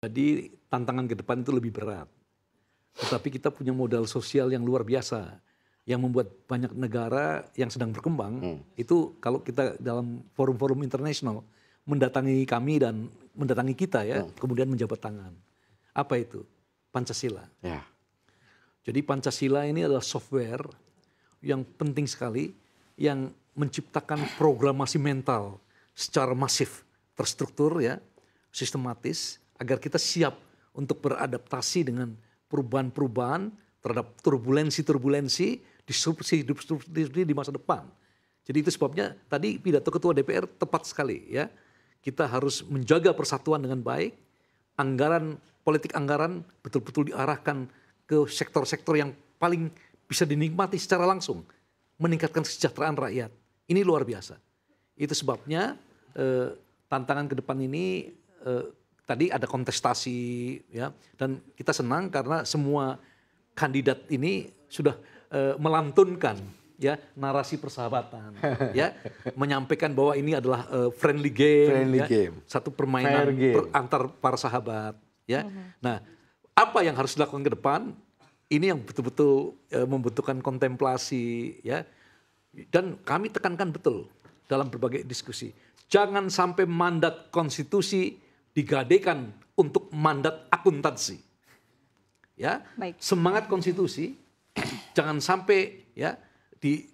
Jadi tantangan ke depan itu lebih berat. Tetapi kita punya modal sosial yang luar biasa yang membuat banyak negara yang sedang berkembang hmm. itu kalau kita dalam forum-forum internasional mendatangi kami dan mendatangi kita ya, hmm. kemudian menjabat tangan. Apa itu? Pancasila. Ya. Jadi Pancasila ini adalah software yang penting sekali yang menciptakan programasi mental secara masif, terstruktur ya, sistematis agar kita siap untuk beradaptasi dengan perubahan-perubahan terhadap turbulensi-turbulensi, disrupsi-disrupsi di masa depan. Jadi itu sebabnya tadi pidato Ketua DPR tepat sekali ya. Kita harus menjaga persatuan dengan baik, anggaran politik anggaran betul-betul diarahkan ke sektor-sektor yang paling bisa dinikmati secara langsung, meningkatkan kesejahteraan rakyat. Ini luar biasa. Itu sebabnya eh, tantangan ke depan ini eh, tadi ada kontestasi ya dan kita senang karena semua kandidat ini sudah uh, melantunkan ya narasi persahabatan ya menyampaikan bahwa ini adalah uh, friendly game friendly ya, game satu permainan game. Per, antar para sahabat ya uh-huh. nah apa yang harus dilakukan ke depan ini yang betul-betul uh, membutuhkan kontemplasi ya dan kami tekankan betul dalam berbagai diskusi jangan sampai mandat konstitusi digadekan untuk mandat akuntansi. Ya, Baik. semangat konstitusi jangan sampai ya di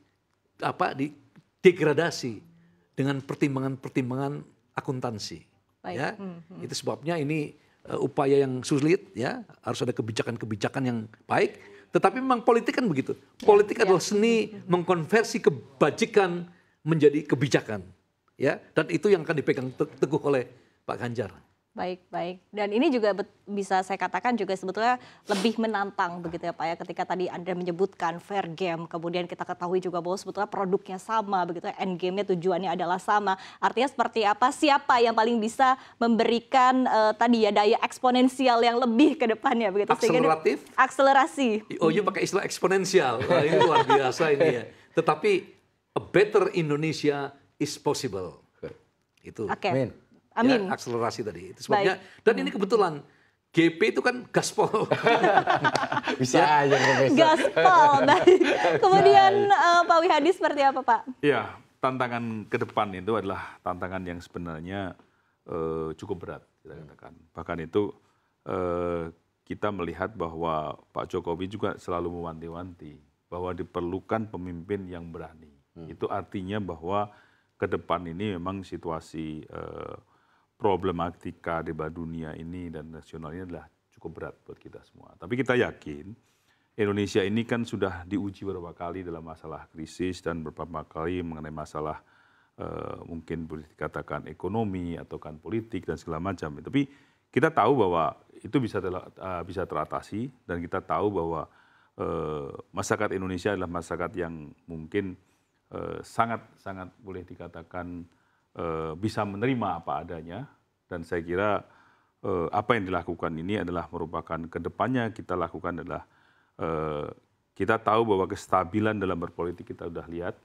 apa di degradasi dengan pertimbangan-pertimbangan akuntansi. Baik. Ya, hmm, hmm. itu sebabnya ini uh, upaya yang sulit ya, harus ada kebijakan-kebijakan yang baik. Tetapi memang politik kan begitu. Ya, politik ya, adalah ya. seni hmm, hmm. mengkonversi kebajikan menjadi kebijakan, ya. Dan itu yang akan dipegang teguh oleh Pak Ganjar. Baik, baik. Dan ini juga bisa saya katakan juga sebetulnya lebih menantang begitu ya Pak ya ketika tadi Anda menyebutkan fair game, kemudian kita ketahui juga bahwa sebetulnya produknya sama begitu ya, end game-nya tujuannya adalah sama. Artinya seperti apa, siapa yang paling bisa memberikan uh, tadi ya daya eksponensial yang lebih ke depannya begitu. Akseleratif? Sehingga, akselerasi. Oh iya pakai istilah eksponensial, Wah, ini luar biasa ini ya. Tetapi a better Indonesia is possible. Itu. Okay. Ya, Amin. Ya, akselerasi tadi. Itu sebabnya Baik. dan hmm. ini kebetulan GP itu kan gaspol. Bisa ya. aja Gaspol. Baik. Kemudian uh, Pak Wihadi seperti apa Pak? Ya, tantangan ke depan itu adalah tantangan yang sebenarnya uh, cukup berat kita katakan. Bahkan itu uh, kita melihat bahwa Pak Jokowi juga selalu mewanti-wanti bahwa diperlukan pemimpin yang berani. Hmm. Itu artinya bahwa ke depan ini memang situasi uh, problematika debat dunia ini dan nasional ini adalah cukup berat buat kita semua. Tapi kita yakin Indonesia ini kan sudah diuji beberapa kali dalam masalah krisis dan beberapa kali mengenai masalah uh, mungkin boleh dikatakan ekonomi atau kan politik dan segala macam. Tapi kita tahu bahwa itu bisa uh, bisa teratasi dan kita tahu bahwa uh, masyarakat Indonesia adalah masyarakat yang mungkin sangat-sangat boleh dikatakan Eh, bisa menerima apa adanya dan saya kira eh, apa yang dilakukan ini adalah merupakan kedepannya kita lakukan adalah eh, kita tahu bahwa kestabilan dalam berpolitik kita sudah lihat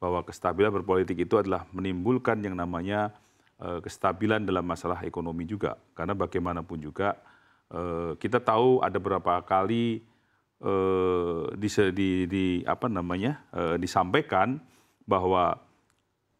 bahwa kestabilan berpolitik itu adalah menimbulkan yang namanya kestabilan dalam masalah ekonomi juga karena bagaimanapun juga kita tahu ada beberapa kali di, di, di apa namanya disampaikan bahwa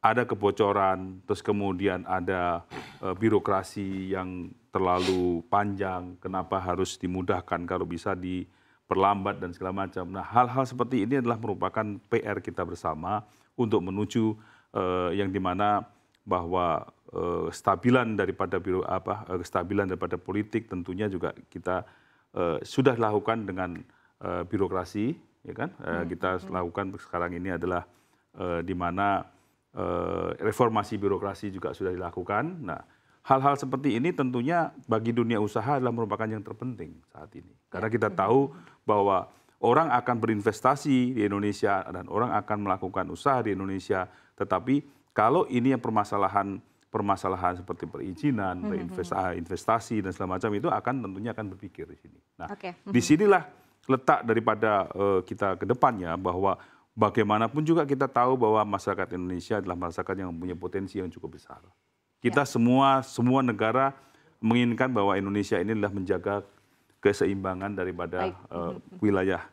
ada kebocoran, terus kemudian ada e, birokrasi yang terlalu panjang, kenapa harus dimudahkan kalau bisa diperlambat dan segala macam. Nah, hal-hal seperti ini adalah merupakan PR kita bersama untuk menuju e, yang dimana bahwa e, eh, stabilan daripada biro apa kestabilan daripada politik tentunya juga kita e, sudah lakukan dengan e, birokrasi, ya kan? E, kita hmm. lakukan sekarang ini adalah e, di mana Eh, reformasi birokrasi juga sudah dilakukan. Nah, hal-hal seperti ini tentunya bagi dunia usaha adalah merupakan yang terpenting saat ini. Karena kita ya. tahu bahwa orang akan berinvestasi di Indonesia dan orang akan melakukan usaha di Indonesia, tetapi kalau ini yang permasalahan permasalahan seperti perizinan, hmm, hmm, hmm. Ah, investasi dan segala macam itu akan tentunya akan berpikir di sini. Nah, okay. disinilah letak daripada uh, kita ke depannya bahwa bagaimanapun juga kita tahu bahwa masyarakat Indonesia adalah masyarakat yang mempunyai potensi yang cukup besar. Kita ya. semua semua negara menginginkan bahwa Indonesia ini adalah menjaga keseimbangan daripada uh, wilayah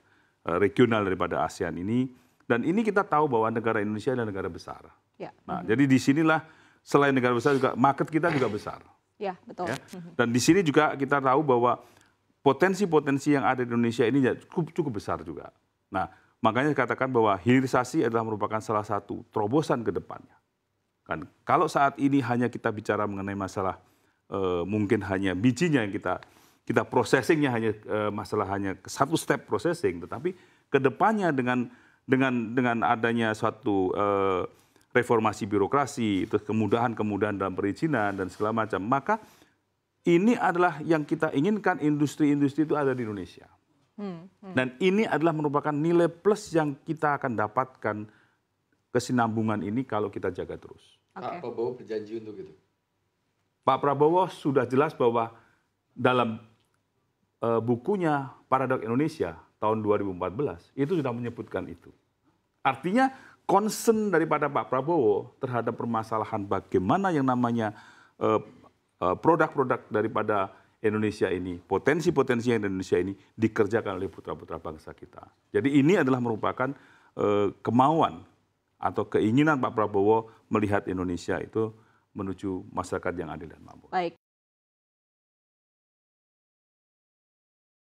uh, regional daripada ASEAN ini dan ini kita tahu bahwa negara Indonesia adalah negara besar. Ya. Nah, mm-hmm. jadi sinilah selain negara besar juga market kita juga besar. Ya, betul. Ya? Mhm. Dan di sini juga kita tahu bahwa potensi-potensi yang ada di Indonesia ini ya cukup cukup besar juga. Nah, Makanya dikatakan bahwa hilirisasi adalah merupakan salah satu terobosan ke depannya. Kan kalau saat ini hanya kita bicara mengenai masalah e, mungkin hanya bijinya yang kita kita processingnya hanya e, masalah hanya satu step processing, tetapi ke depannya dengan dengan dengan adanya suatu e, reformasi birokrasi, terus kemudahan-kemudahan dalam perizinan dan segala macam, maka ini adalah yang kita inginkan industri-industri itu ada di Indonesia. Hmm, hmm. Dan ini adalah merupakan nilai plus yang kita akan dapatkan kesinambungan ini kalau kita jaga terus. Okay. Pak Prabowo berjanji untuk itu. Pak Prabowo sudah jelas bahwa dalam uh, bukunya Paradok Indonesia tahun 2014 itu sudah menyebutkan itu. Artinya concern daripada Pak Prabowo terhadap permasalahan bagaimana yang namanya eh, eh, produk-produk daripada Indonesia ini, potensi-potensi yang di Indonesia ini dikerjakan oleh putra-putra bangsa kita. Jadi ini adalah merupakan e, kemauan atau keinginan Pak Prabowo melihat Indonesia itu menuju masyarakat yang adil dan makmur. Baik,